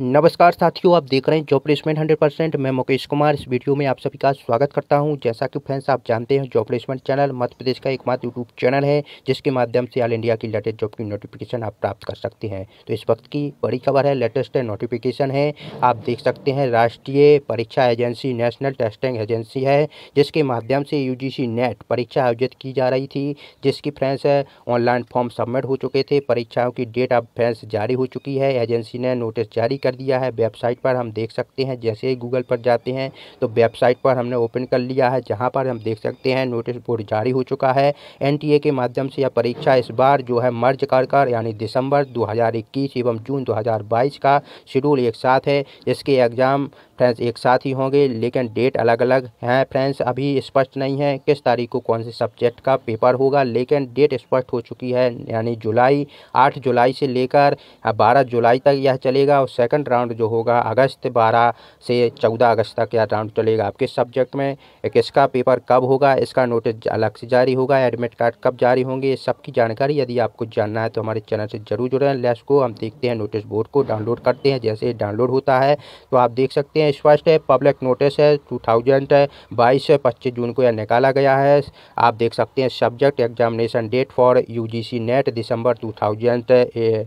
नमस्कार साथियों आप देख रहे हैं जॉब प्लेसमेंट हंड्रेड परसेंट मैं मुकेश कुमार इस वीडियो में आप सभी का स्वागत करता हूं जैसा कि फ्रेंड्स आप जानते हैं job placement channel Madhya Pradesh का एकमात्र यूट्यूब चैनल है जिसके माध्यम से ऑल इंडिया की लेटेस्ट जॉब की नोटिफिकेशन आप प्राप्त कर सकते हैं तो इस वक्त की बड़ी खबर है लेटेस्ट नोटिफिकेशन है आप देख सकते हैं राष्ट्रीय परीक्षा एजेंसी नेशनल टेस्टिंग एजेंसी है जिसके माध्यम से यू नेट परीक्षा आयोजित की जा रही थी जिसकी फ्रेंड्स ऑनलाइन फॉर्म सबमिट हो चुके थे परीक्षाओं की डेट अब फ्रेंड्स जारी हो चुकी है एजेंसी ने नोटिस जारी कर दिया है वेबसाइट पर हम देख सकते हैं जैसे ही गूगल पर जाते हैं तो वेबसाइट पर हमने ओपन कर लिया है जहाँ पर हम देख सकते हैं नोटिस बोर्ड जारी हो चुका है एन के माध्यम से यह परीक्षा इस बार जो है मर्ज कर कर यानी दिसंबर दो एवं जून दो का शेड्यूल एक साथ है इसके एग्ज़ाम फ्रेंड्स एक साथ ही होंगे लेकिन डेट अलग अलग हैं फ्रेंड्स अभी स्पष्ट नहीं है किस तारीख को कौन से सब्जेक्ट का पेपर होगा लेकिन डेट स्पष्ट हो चुकी है यानी जुलाई आठ जुलाई से लेकर बारह जुलाई तक यह चलेगा और सेकंड राउंड जो होगा अगस्त बारह से चौदह अगस्त तक यह राउंड चलेगा आपके सब्जेक्ट में किसका पेपर कब होगा इसका नोटिस अलग से जारी होगा एडमिट कार्ड कब जारी होंगे इस सबकी जानकारी यदि आपको जानना है तो हमारे चैनल से जरूर जुड़े लेस को हम देखते हैं नोटिस बोर्ड को डाउनलोड करते हैं जैसे डाउनलोड होता है तो आप देख सकते हैं है स्पष्ट है पब्लिक नोटिस है टू थाउजेंड बाईस से पच्चीस जून को यह निकाला गया है आप देख सकते हैं subject examination date for UGC NET December two thousand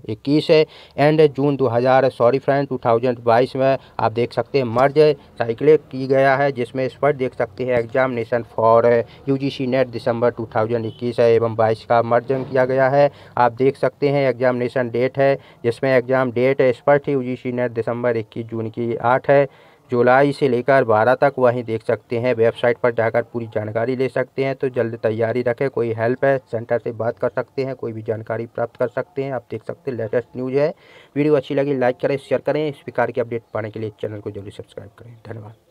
इक्कीस एंड जून दो हज़ार सॉरी फ्रेंड टू थाउजेंड बाईस में आप देख सकते हैं मर्ज साइकिल की गया है जिसमें स्पष्ट देख सकते हैं examination for U NET December two thousand इक्कीस है एवं बाईस का मर्जन किया गया है आप देख सकते हैं एग्जामिनेशन डेट है जिसमें एग्जाम डेट स्पष्ट यू जी नेट दिसंबर इक्कीस जून की आठ है जुलाई से लेकर बारह तक वहीं देख सकते हैं वेबसाइट पर जाकर पूरी जानकारी ले सकते हैं तो जल्द तैयारी रखें कोई हेल्प है सेंटर से बात कर सकते हैं कोई भी जानकारी प्राप्त कर सकते हैं आप देख सकते हैं लेटेस्ट न्यूज़ है वीडियो अच्छी लगी लाइक करें शेयर करें इस प्रकार की अपडेट पाने के लिए चैनल को जरूर सब्सक्राइब करें धन्यवाद